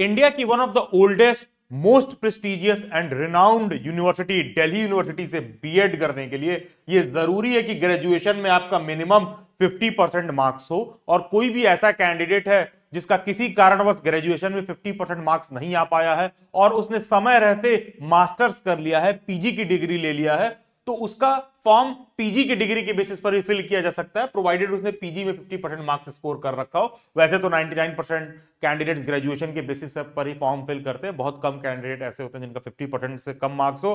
India की one of the oldest most prestigious and renowned university Delhi university से B Ed करने के लिए यह जरूरी है कि ग्रेजुएशन में आपका मिनिमम 50 परसेंट मार्क्स हो और कोई भी ऐसा कैंडिडेट है जिसका किसी कारणवश ग्रेजुएशन में 50 परसेंट मार्क्स नहीं आ पाया है और उसने समय रहते मास्टर्स कर लिया है पीजी की डिग्री ले लिया है तो उसका फॉर्म पीजी की डिग्री के बेसिस पर भी फिल किया जा सकता है प्रोवाइडेड उसने पीजी में 50 परसेंट मार्क्स स्कोर कर रखा हो वैसे तो 99 परसेंट कैंडिडेट ग्रेजुएशन के बेसिस पर ही फॉर्म फिल करते हैं बहुत कम कैंडिडेट ऐसे होते हैं जिनका 50 परसेंट से कम मार्क्स हो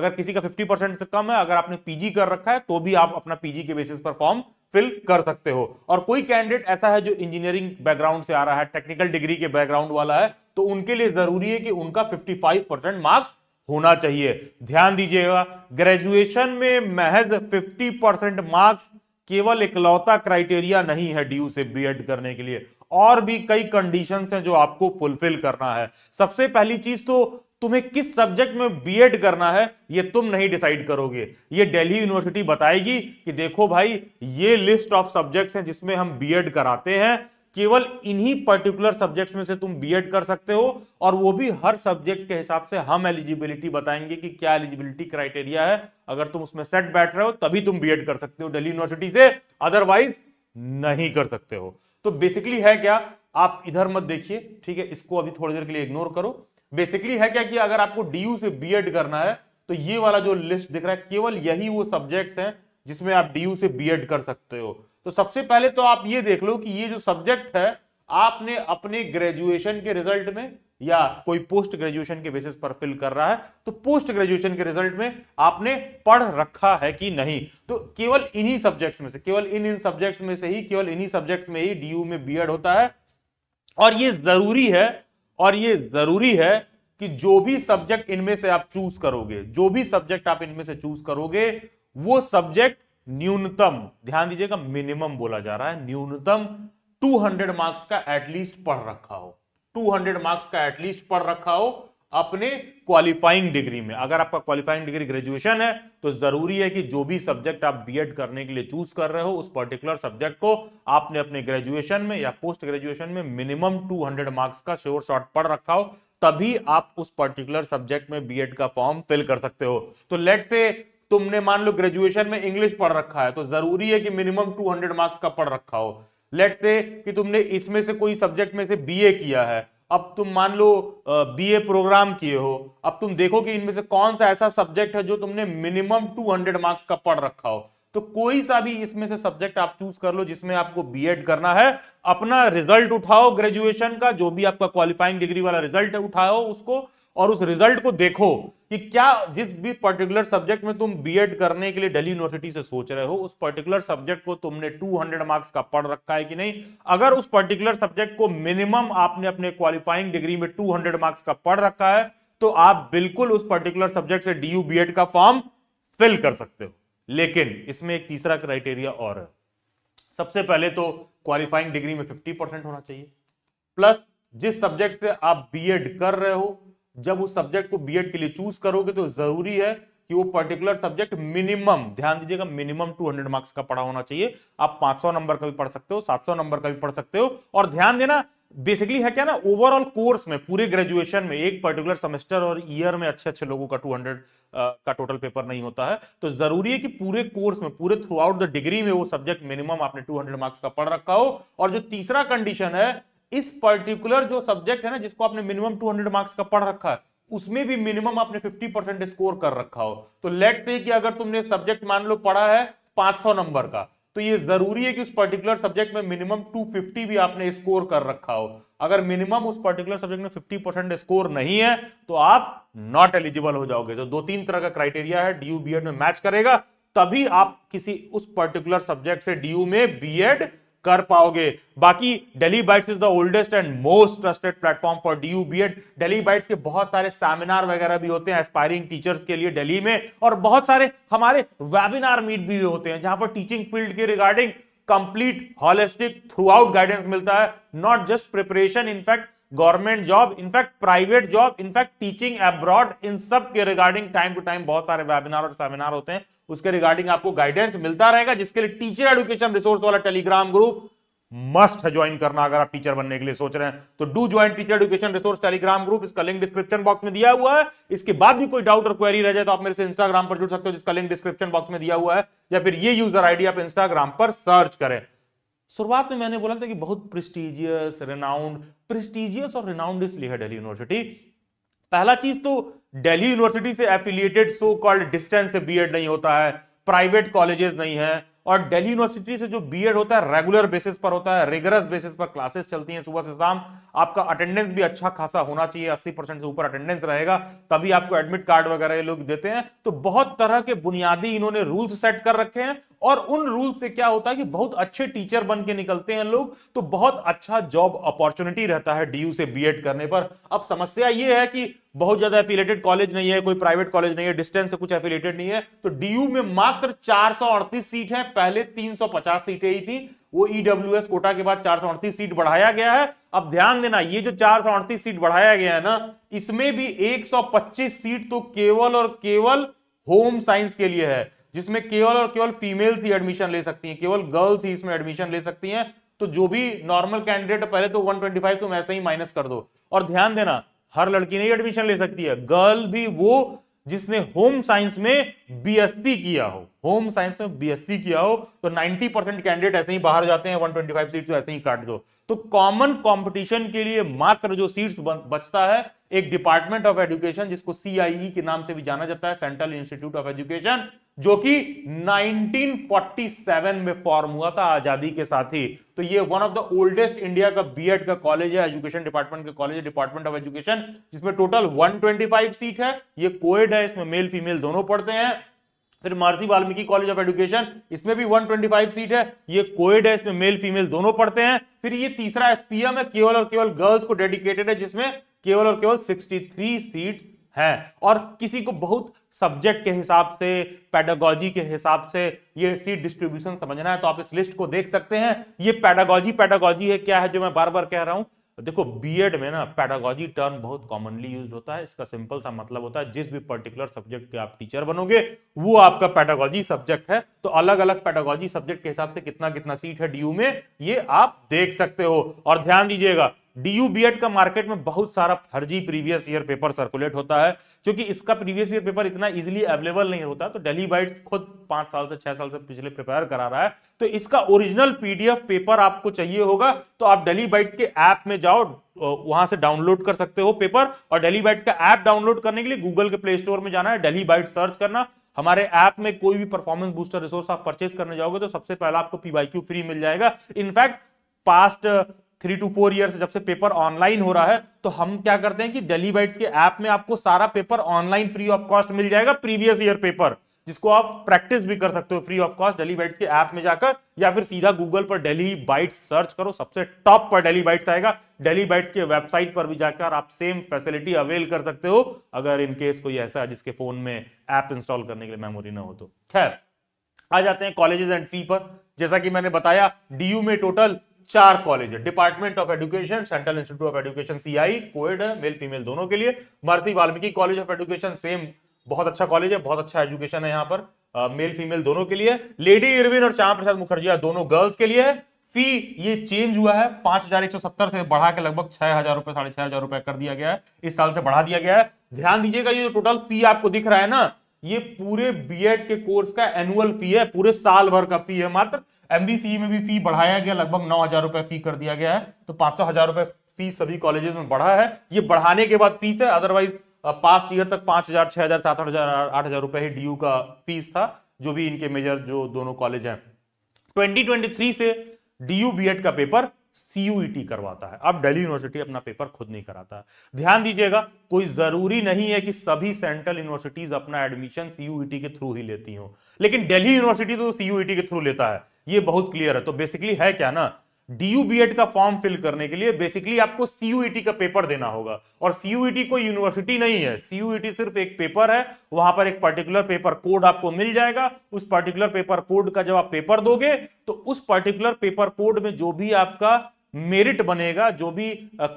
अगर किसी का 50 परसेंट से कम है अगर आपने पीजी कर रखा है तो भी आप अपना पीजी के बेसिस पर फॉर्म फिल कर सकते हो और कोई कैंडिडेट ऐसा है जो इंजीनियरिंग बैकग्राउंड से आ रहा है टेक्निकल डिग्री के बैकग्राउंड वाला है तो उनके लिए जरूरी है कि उनका फिफ्टी परसेंट मार्क्स होना चाहिए ध्यान दीजिएगा ग्रेजुएशन में महज 50 परसेंट मार्क्स केवल इकलौता क्राइटेरिया नहीं है डी से बी करने के लिए और भी कई कंडीशंस हैं जो आपको फुलफिल करना है सबसे पहली चीज तो तुम्हें किस सब्जेक्ट में बीएड करना है ये तुम नहीं डिसाइड करोगे ये दिल्ली यूनिवर्सिटी बताएगी कि देखो भाई ये लिस्ट ऑफ सब्जेक्ट्स हैं जिसमें हम बीएड कराते हैं केवल इन्हीं पर्टिकुलर सब्जेक्ट्स में से तुम बीएड कर सकते हो और वो भी हर सब्जेक्ट के हिसाब से हम एलिजिबिलिटी बताएंगे कि क्या एलिजिबिलिटी क्राइटेरिया है अगर तुम उसमें सेट बैठ रहे हो तभी तुम बीएड कर सकते हो दिल्ली यूनिवर्सिटी से अदरवाइज नहीं कर सकते हो तो बेसिकली है क्या आप इधर मत देखिए ठीक है इसको अभी थोड़ी देर के लिए इग्नोर करो बेसिकली है क्या कि अगर आपको डीयू से बी करना है तो ये वाला जो लिस्ट दिख रहा है केवल यही वो सब्जेक्ट्स हैं जिसमें आप डीयू से बीएड कर सकते हो तो सबसे पहले तो आप ये देख लो कि ये जो सब्जेक्ट है आपने अपने ग्रेजुएशन के रिजल्ट में या कोई पोस्ट ग्रेजुएशन के बेसिस पर फिल कर रहा है तो पोस्ट ग्रेजुएशन के रिजल्ट में आपने पढ़ रखा है कि नहीं तो केवल इन्हीं सब्जेक्ट्स में से केवल इन इन सब्जेक्ट्स में से ही केवल इन्हीं सब्जेक्ट्स में ही डीयू में बीएड होता है और ये जरूरी है और ये जरूरी है कि जो भी सब्जेक्ट इनमें से आप चूज करोगे जो भी सब्जेक्ट आप इनमें से चूज करोगे वो सब्जेक्ट न्यूनतम ध्यान दीजिएगा मिनिमम बोला जा रहा है न्यूनतम 200 मार्क्स का एटलीस्ट पढ़ रखा हो 200 मार्क्स का एटलीस्ट पढ़ रखा हो अपने क्वालिफाइंग डिग्री में अगर आपका क्वालिफाइंग डिग्री ग्रेजुएशन है तो जरूरी है कि जो भी सब्जेक्ट आप बीएड करने के लिए चूज कर रहे हो उस पर्टिकुलर सब्जेक्ट को आपने अपने ग्रेजुएशन में या पोस्ट ग्रेजुएशन में मिनिमम 200 मार्क्स का श्योर शॉट पढ़ रखा हो तभी आप उस पर्टिकुलर सब्जेक्ट में बीएड का फॉर्म फिल कर सकते हो तो लेट से तुमने मान लो ग्रेजुएशन में इंग्लिश पढ़ रखा है तो जरूरी है कि मिनिमम 200 मार्क्स का पढ़ रखा हो लेट से कि तुमने इसमें से कोई सब्जेक्ट में से बीए किया है अब तुम मान लो बीए प्रोग्राम किए हो अब तुम देखो कि इनमें से कौन सा ऐसा सब्जेक्ट है जो तुमने मिनिमम 200 मार्क्स का पढ़ रखा हो तो कोई सा भी इसमें से सब्जेक्ट आप चूज कर लो जिसमें आपको बीएड करना है अपना रिजल्ट उठाओ ग्रेजुएशन का जो भी आपका क्वालिफाइंग डिग्री वाला रिजल्ट है उठाओ उसको और उस रिजल्ट को देखो कि क्या जिस भी पर्टिकुलर सब्जेक्ट में तुम बीएड करने के लिए दिल्ली यूनिवर्सिटी से सोच रहे हो उस पर्टिकुलर सब्जेक्ट को तुमने 200 मार्क्स का पढ़ रखा है कि नहीं अगर उस पर्टिकुलर सब्जेक्ट को मिनिमम आपने अपने क्वालिफाइंग डिग्री में 200 मार्क्स का पढ़ रखा है तो आप बिल्कुल उस पर्टिकुलर सब्जेक्ट से डी यू बी एड का फॉर्म फिल कर सकते हो लेकिन इसमें एक तीसरा क्राइटेरिया और है सबसे पहले तो क्वालिफाइंग डिग्री में फिफ्टी परसेंट होना चाहिए प्लस जिस सब्जेक्ट से आप बी कर रहे हो जब उस सब्जेक्ट को बीएड के लिए चूज करोगे तो जरूरी है कि वो पर्टिकुलर सब्जेक्ट मिनिमम ध्यान दीजिएगा मिनिमम 200 मार्क्स का पढ़ा होना चाहिए आप 500 नंबर का भी पढ़ सकते हो 700 नंबर का भी पढ़ सकते हो और ध्यान देना बेसिकली है क्या ना ओवरऑल कोर्स में पूरे ग्रेजुएशन में एक पर्टिकुलर सेमेस्टर और ईयर में अच्छे अच्छे लोगों का 200 हंड्रेड का टोटल पेपर नहीं होता है तो जरूरी है कि पूरे कोर्स में पूरे थ्रू आउट द डिग्री में वो सब्जेक्ट मिनिमम आपने 200 मार्क्स का पढ़ रखा हो और जो तीसरा कंडीशन है इस पर्टिकुलर जो सब्जेक्ट है ना जिसको आपने मिनिमम 200 मार्क्स का पढ़ रखा है उसमें भी मिनिमम आपने 50 परसेंट स्कोर कर रखा हो तो लेट से कि अगर तुमने सब्जेक्ट मान लो पढ़ा है 500 नंबर का तो ये जरूरी है कि उस पर्टिकुलर सब्जेक्ट में मिनिमम 250 भी आपने स्कोर कर रखा हो अगर मिनिमम उस पर्टिकुलर सब्जेक्ट में फिफ्टी परसेंट स्कोर नहीं है तो आप नॉट एलिजिबल हो जाओगे जो तो दो तीन तरह का क्राइटेरिया है बी एड में मैच करेगा तभी आप किसी उस पर्टिकुलर सब्जेक्ट से यू में एड कर पाओगे बाकी Daily Bytes is the oldest and most trusted platform for D U B Ed Daily Bytes के बहुत सारे सेमिनार वगैरह भी होते हैं एस्पायरिंग टीचर्स के लिए डेली में और बहुत सारे हमारे वेबिनार मीट भी होते हैं जहां पर टीचिंग फील्ड के regarding complete holistic throughout guidance मिलता है not just preparation in fact government job in fact private job in fact teaching abroad इन सब के रिगार्डिंग टाइम टू टाइम बहुत सारे वेबिनार और सेमिनार होते हैं उसके रिगार्डिंग आपको गाइडेंस मिलता रहेगा जिसके लिए टीचर एडुकेशन रिसोर्स वाला टेलीग्राम ग्रुप मस्ट है ज्वाइन करना अगर आप टीचर बनने के लिए सोच रहे हैं तो do join teacher education resource Telegram group इसका लिंक डिस्क्रिप्शन बॉक्स में दिया हुआ है इसके बाद भी कोई डाउट और क्वेरी रह जाए तो आप मेरे से इंस्टाग्राम पर जुड़ सकते हो जिसका लिंक डिस्क्रिप्शन बॉक्स में दिया हुआ है या फिर ये यूजर आईडी आप इंस्टाग्राम पर सर्च करें शुरुआत में मैंने बोला था कि बहुत प्रेस्टीजियस रेनाउंड प्रेस्टीजियस और रेनाउंड इसलिए है दिल्ली यूनिवर्सिटी पहला चीज तो दिल्ली यूनिवर्सिटी से एफिलिएटेड सो कॉल्ड डिस्टेंस से बीएड नहीं होता है प्राइवेट कॉलेजेस नहीं है और दिल्ली यूनिवर्सिटी से जो बीएड होता है रेगुलर बेसिस पर होता है रेगुलर बेसिस पर क्लासेस चलती हैं सुबह से शाम आपका अटेंडेंस भी अच्छा खासा होना चाहिए 80 परसेंट से ऊपर अटेंडेंस रहेगा तभी आपको एडमिट कार्ड वगैरह ये लोग देते हैं तो बहुत तरह के बुनियादी इन्होंने रूल्स सेट कर रखे हैं और उन रूल से क्या होता है कि बहुत अच्छे टीचर बन के निकलते हैं लोग तो बहुत अच्छा जॉब अपॉर्चुनिटी रहता है डीयू से बीएड करने पर अब समस्या यह है कि बहुत ज्यादा एफिलेटेड कॉलेज नहीं है कोई प्राइवेट कॉलेज नहीं है डिस्टेंस से कुछ एफिलेटेड नहीं है तो डीयू में मात्र चार सीट है पहले तीन सीटें ही थी वो ईडब्ल्यू e कोटा के बाद चार सीट बढ़ाया गया है अब ध्यान देना ये जो चार सीट बढ़ाया गया है ना इसमें भी एक सीट तो केवल और केवल होम साइंस के लिए है जिसमें केवल और केवल फीमेल्स ही एडमिशन ले सकती हैं केवल गर्ल्स ही इसमें एडमिशन ले सकती हैं तो जो भी नॉर्मल कैंडिडेट पहले तो 125 तुम ऐसे ही माइनस कर दो और ध्यान देना हर लड़की नहीं एडमिशन ले सकती है गर्ल भी वो जिसने होम साइंस में बीएससी किया हो होम साइंस में बीएससी किया हो तो 90 परसेंट कैंडिडेट ऐसे ही बाहर जाते हैं 125 सीट्स तो ऐसे ही काट दो तो कॉमन कंपटीशन के लिए मात्र जो सीट्स बचता है एक डिपार्टमेंट ऑफ एजुकेशन जिसको सीआईई e के नाम से भी जाना जाता है सेंट्रल इंस्टीट्यूट ऑफ एजुकेशन जो कि 1947 में फॉर्म हुआ था आजादी के साथ ही तो ये one of the oldest India का बीएड का कॉलेज है एजुकेशन डिपार्टमेंट का कॉलेज डिपार्टमेंट ऑफ एजुकेशन जिसमें टोटल 125 सीट है ये कोएड है इसमें मेल फीमेल दोनों पढ़ते हैं फिर महर्षि वाल्मीकि कॉलेज ऑफ एजुकेशन इसमें भी 125 सीट है ये कोएड है इसमें मेल फीमेल दोनों पढ़ते हैं फिर ये तीसरा एसपीएम है केवल और केवल गर्ल्स को डेडिकेटेड है जिसमें केवल और केवल 63 सीट्स है और किसी को बहुत सब्जेक्ट के हिसाब से पैडागोजी के हिसाब से ये सीट डिस्ट्रीब्यूशन समझना है तो आप इस लिस्ट को देख सकते हैं ये पैडागोजी पैडागोजी है क्या है जो मैं बार बार कह रहा हूं देखो बीएड में ना पैडागोजी टर्म बहुत कॉमनली यूज होता है इसका सिंपल सा मतलब होता है जिस भी पर्टिकुलर सब्जेक्ट के आप टीचर बनोगे वो आपका पैडागोजी सब्जेक्ट है तो अलग अलग पैडागोजी सब्जेक्ट के हिसाब से कितना कितना सीट है डीयू में ये आप देख सकते हो और ध्यान दीजिएगा डीयू बीएड का मार्केट में बहुत सारा फर्जी प्रीवियस ईयर पेपर सर्कुलेट होता है क्योंकि इसका प्रीवियस ईयर पेपर इतना इजीली अवेलेबल नहीं होता तो डेली बाइट खुद पांच साल से छह साल से पिछले प्रिपेयर करा रहा है तो इसका ओरिजिनल पीडीएफ पेपर आपको चाहिए होगा तो आप डेली बाइट के ऐप में जाओ वहां से डाउनलोड कर सकते हो पेपर और डेली बाइट्स का ऐप डाउनलोड करने के लिए गूगल के प्ले स्टोर में जाना है डेली बाइट सर्च करना हमारे ऐप में कोई भी परफॉर्मेंस बूस्टर रिसोर्स आप परचेज करने जाओगे तो सबसे पहला आपको पीवाई फ्री मिल जाएगा in fact past three two four year जब से पेपर ऑनलाइन हो रहा है तो हम क्या करते हैं कि डेली बाइट्स के ऐप में आपको सारा paper online free of cost मिल जाएगा प्रीवियस ईयर पेपर जिसको आप प्रैक्टिस भी कर सकते हो free of cost Daily Bytes के ऐप में जाकर या फिर सीधा गूगल पर डेली बाइट्स सर्च करो सबसे टॉप पर डेली बाइट्स आएगा डेली बाइट्स के वेबसाइट पर भी जाकर आप सेम फैसिलिटी अवेल कर सकते हो अगर इनकेस कोई ऐसा जिसके फोन में ऐप इंस्टॉल करने के लिए मेमोरी ना हो तो खैर आ जाते हैं कॉलेजेस एंड फी पर जैसा कि मैंने बताया डीयू में टोटल चार college department of education central institute of education CIE coed है मेल फीमेल दोनों के लिए मारती Valmiki college of education same बहुत अच्छा कॉलेज है बहुत अच्छा एजुकेशन है यहाँ पर मेल uh, फीमेल दोनों के लिए लेडी इरविन और श्याम प्रसाद मुखर्जी दोनों गर्ल्स के लिए फी ये चेंज हुआ है पांच हजार एक सौ सत्तर से बढ़ा के लगभग छह हजार रुपए साढ़े छह हजार रुपए कर दिया गया है इस साल से बढ़ा दिया गया है ध्यान दीजिएगा ये जो टोटल फी आपको दिख रहा है ना ये पूरे बीएड के कोर्स का एनुअल फी है पूरे साल भर का फी है मात्र एमबीसी e में भी फी बढ़ाया गया लगभग नौ हजार रुपए फी कर दिया गया है तो पांच सौ हजार रुपए फीस सभी कॉलेजेस में बढ़ा है ये बढ़ाने के बाद फीस है अदरवाइज पास्ट ईयर तक पांच हजार छह हजार सात हजार आठ हजार रुपए ही डीयू का फीस था जो भी इनके मेजर जो दोनों कॉलेज हैं 2023 से डीयू बीएड का पेपर सीयूईटी e करवाता है अब दिल्ली यूनिवर्सिटी अपना पेपर खुद नहीं कराता ध्यान दीजिएगा कोई जरूरी नहीं है कि सभी सेंट्रल यूनिवर्सिटीज अपना एडमिशन सीयूईटी e के थ्रू ही लेती हो लेकिन दिल्ली यूनिवर्सिटी तो सीयूईटी के थ्रू लेता है ये बहुत क्लियर है तो बेसिकली है क्या ना डीयू बी का फॉर्म फिल करने के लिए बेसिकली आपको सीयूईटी e का पेपर देना होगा और सीयूईटी e कोई यूनिवर्सिटी नहीं है सीयूईटी e सिर्फ एक पेपर है वहां पर एक पर्टिकुलर पेपर कोड आपको मिल जाएगा उस पर्टिकुलर पेपर कोड का जब आप पेपर दोगे तो उस पर्टिकुलर पेपर कोड में जो भी आपका मेरिट बनेगा जो भी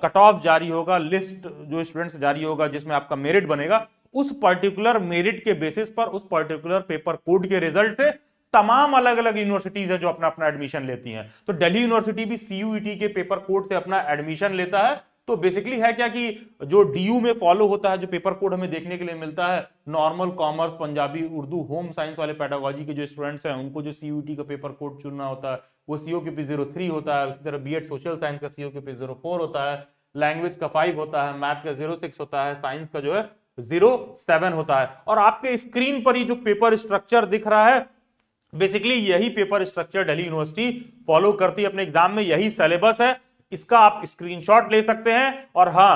कट ऑफ जारी होगा लिस्ट जो स्टूडेंट्स जारी होगा जिसमें आपका मेरिट बनेगा उस पर्टिकुलर मेरिट के बेसिस पर उस पर्टिकुलर पेपर कोड के रिजल्ट से तमाम अलग अलग यूनिवर्सिटीज है जो अपना अपना एडमिशन लेती हैं तो दिल्ली यूनिवर्सिटी भी सीयूईटी e के पेपर कोड से अपना एडमिशन लेता है तो बेसिकली है क्या कि जो डीयू में फॉलो होता है जो पेपर कोड हमें देखने के लिए मिलता है normal commerce Punjabi Urdu home science वाले पैडागोजी के जो स्टूडेंट्स हैं उनको जो सीयूटी e का पेपर कोड चुनना होता है वो CO K P zero three होता है उसी तरह बीएड सोशल साइंस का CO K P zero four होता है लैंग्वेज का फाइव होता है मैथ का जीरो सिक्स होता है साइंस का जो है जीरो सेवन होता है और आपके स्क्रीन पर ही जो पेपर स्ट्रक्चर दिख रहा है बेसिकली यही paper structure Delhi university follow करती है अपने एग्जाम में यही सिलेबस है इसका आप स्क्रीनशॉट ले सकते हैं और हाँ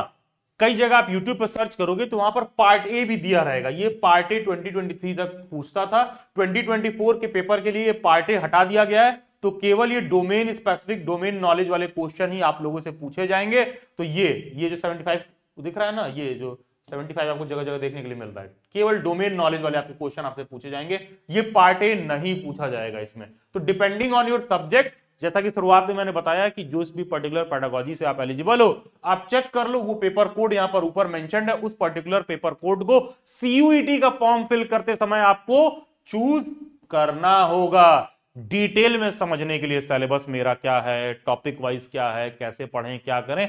कई जगह आप YouTube पर सर्च करोगे तो वहां पर पार्ट ए भी दिया रहेगा ये पार्ट ए 2023 तक पूछता था 2024 के पेपर के लिए ये पार्ट ए हटा दिया गया है तो केवल ये डोमेन स्पेसिफिक डोमेन नॉलेज वाले क्वेश्चन ही आप लोगों से पूछे जाएंगे तो ये ये जो 75 दिख रहा है ना ये जो 75 आपको जगह जगह देखने के लिए मिल रहा है केवल डोमेन नॉलेज वाले आपके क्वेश्चन आपसे पूछे जाएंगे ये पार्ट ए नहीं पूछा जाएगा इसमें तो डिपेंडिंग ऑन योर सब्जेक्ट जैसा कि शुरुआत में मैंने बताया कि जो भी पर्टिकुलर पैडागोजी से आप एलिजिबल हो आप चेक कर लो वो पेपर कोड यहां पर ऊपर मेंशन है उस पर्टिकुलर पेपर कोड को सीयूईटी e का फॉर्म फिल करते समय आपको चूज करना होगा डिटेल में समझने के लिए सिलेबस मेरा क्या है टॉपिक वाइज क्या है कैसे पढ़ें क्या करें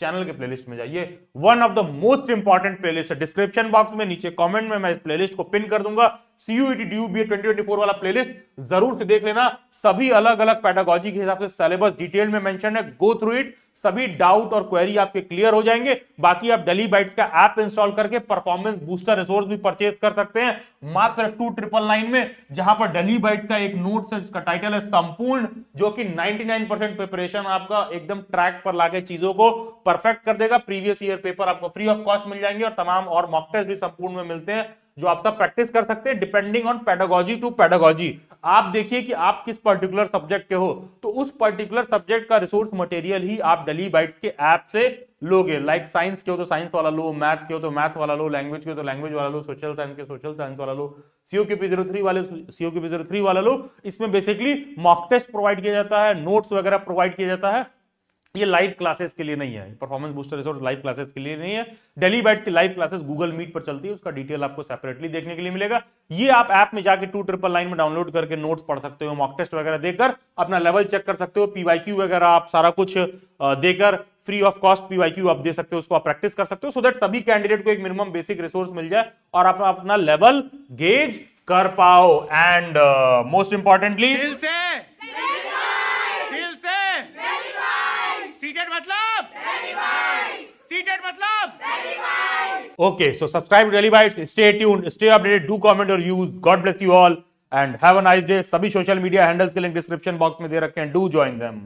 चैनल के प्लेलिस्ट में जाइए one of the most important playlist है डिस्क्रिप्शन बॉक्स में नीचे कमेंट में मैं इस प्लेलिस्ट को पिन कर दूंगा वाला प्लेलिस्ट जरूर से देख लेना सभी अलग अलग पैटागोजी के हिसाब से सिलेबस डिटेल में मेंशन है गो थ्रू इट सभी डाउट और क्वेरी आपके क्लियर हो जाएंगे बाकी आप डेली बाइट्स का ऐप इंस्टॉल करके परफॉर्मेंस बूस्टर रिसोर्स भी परचेज कर सकते हैं मात्र टू ट्रिपल नाइन में जहां पर डेली बाइट्स का एक नोट है जिसका टाइटल है संपूर्ण जो कि 99 परसेंट प्रिपरेशन आपका एकदम ट्रैक पर लाके चीजों को परफेक्ट कर देगा प्रीवियस ईयर पेपर आपको फ्री ऑफ कॉस्ट मिल जाएंगे और तमाम और मॉक टेस्ट भी संपूर्ण में मिलते हैं जो आप सब प्रैक्टिस कर सकते हैं depending on pedagogy to pedagogy आप देखिए कि आप किस पर्टिकुलर सब्जेक्ट के हो तो उस पर्टिकुलर सब्जेक्ट का रिसोर्स मटेरियल ही आप डेली बाइट्स के ऐप से लोगे लाइक साइंस के हो तो साइंस वाला लो मैथ के हो तो मैथ वाला लो लैंग्वेज के हो तो लैंग्वेज वाला लो सोशल साइंस के सोशल साइंस तो वाला लो CO K P zero three वाले CO K P zero three वाला लो इसमें बेसिकली मॉक टेस्ट प्रोवाइड किया जाता है नोट्स वगैरह प्रोवाइड किया जाता है ये लाइव क्लासेस के लिए नहीं है performance booster resource live classes के लिए नहीं है डेली बैट्स की लाइव क्लासेस गूगल मीट पर चलती है उसका डिटेल आपको सेपरेटली देखने के लिए मिलेगा ये आप ऐप में जाकर टू ट्रिपल लाइन में डाउनलोड करके नोट्स पढ़ सकते हो मॉक टेस्ट वगैरह देकर अपना लेवल चेक कर सकते हो पीवाई वगैरह आप सारा कुछ देकर फ्री ऑफ कॉस्ट पीवाईक्यू आप दे सकते हो उसको आप प्रैक्टिस कर सकते हो सो दैट सभी कैंडिडेट को एक मिनिमम बेसिक रिसोर्स मिल जाए और आप अपना लेवल गेज कर पाओ एंड मोस्ट इंपॉर्टेंटली अपडेट मतलब okay so subscribe Daily Byte stay tuned stay updated do comment और यूज God bless you all and have a nice day सभी सोशल मीडिया हैंडल्स के लिंक डिस्क्रिप्शन बॉक्स में दे रखे हैं डू ज्वाइन देम